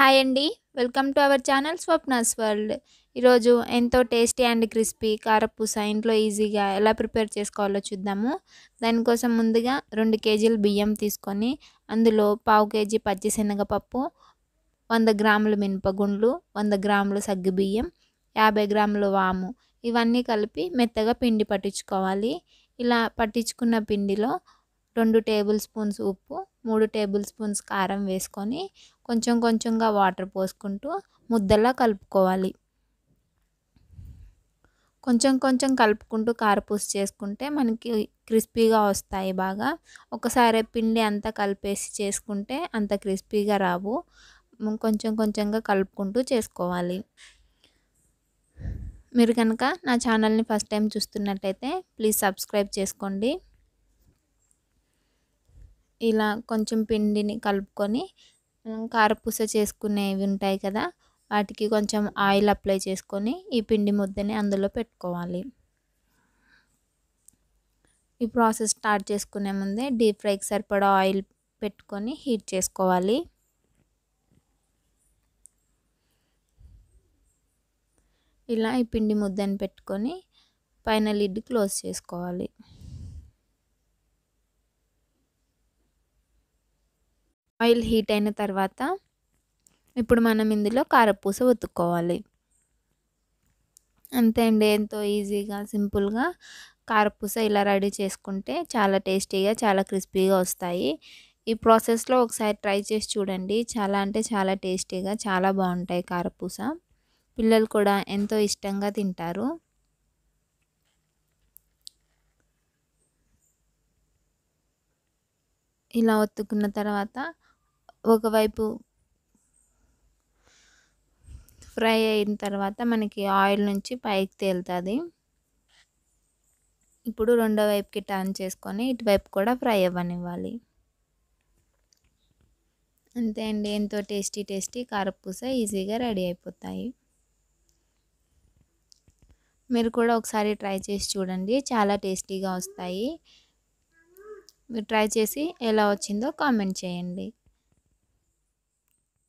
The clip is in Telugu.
హాయ్ అండి welcome to our channel Swapna's world ఈరోజు ఎంతో టేస్టీ అండ్ క్రిస్పీ కారపూస ఇంట్లో ఈజీగా ఎలా ప్రిపేర్ చేసుకోవాలో చూద్దాము దానికోసం ముందుగా రెండు కేజీలు బియ్యం తీసుకొని అందులో పావు కేజీ పచ్చిశనగపప్పు వంద గ్రాములు మినపగుండ్లు వంద గ్రాములు సగ్గుబియ్యం యాభై గ్రాములు వాము ఇవన్నీ కలిపి మెత్తగా పిండి పట్టించుకోవాలి ఇలా పట్టించుకున్న పిండిలో రెండు టేబుల్ స్పూన్స్ ఉప్పు మూడు టేబుల్ స్పూన్స్ కారం వేసుకొని కొంచెం కొంచెంగా వాటర్ పోసుకుంటూ ముద్దలా కలుపుకోవాలి కొంచెం కొంచెం కలుపుకుంటూ కారపూస చేసుకుంటే మనకి క్రిస్పీగా వస్తాయి బాగా ఒకసారి పిండి అంతా కలిపేసి చేసుకుంటే అంత క్రిస్పీగా రావు కొంచెం కొంచెంగా కలుపుకుంటూ చేసుకోవాలి మీరు కనుక నా ఛానల్ని ఫస్ట్ టైం చూస్తున్నట్టయితే ప్లీజ్ సబ్స్క్రైబ్ చేసుకోండి ఇలా కొంచెం పిండిని కలుపుకొని కారపూస చేసుకునేవి ఉంటాయి కదా వాటికి కొంచెం ఆయిల్ అప్లై చేసుకొని ఈ పిండి ముద్దని అందులో పెట్టుకోవాలి ఈ ప్రాసెస్ స్టార్ట్ చేసుకునే ముందే డీప్ ఫ్రైకి సరిపడా ఆయిల్ పెట్టుకొని హీట్ చేసుకోవాలి ఇలా ఈ పిండి ముద్దని పెట్టుకొని పైన లిడ్ క్లోజ్ చేసుకోవాలి ఆయిల్ హీట్ అయిన తర్వాత ఇప్పుడు మనం ఇందులో కారపూస ఉతుక్కోవాలి అంతే అండి ఎంతో ఈజీగా సింపుల్గా కారపూస ఇలా రెడీ చేసుకుంటే చాలా టేస్టీగా చాలా క్రిస్పీగా వస్తాయి ఈ ప్రాసెస్లో ఒకసారి ట్రై చేసి చూడండి చాలా అంటే చాలా టేస్టీగా చాలా బాగుంటాయి కారపూస పిల్లలు కూడా ఎంతో ఇష్టంగా తింటారు ఇలా ఒత్తుకున్న తర్వాత ఒకవైపు ఫ్రై అయిన తర్వాత మనకి ఆయిల్ నుంచి పైకి తేలుతుంది ఇప్పుడు రెండో వైపుకి టర్న్ చేసుకొని ఇటువైపు కూడా ఫ్రై అవ్వనివ్వాలి అంతే అండి ఎంతో టేస్టీ టేస్టీ కారపూస ఈజీగా రెడీ అయిపోతాయి మీరు కూడా ఒకసారి ట్రై చేసి చూడండి చాలా టేస్టీగా వస్తాయి మీరు ట్రై చేసి ఎలా వచ్చిందో కామెంట్ చేయండి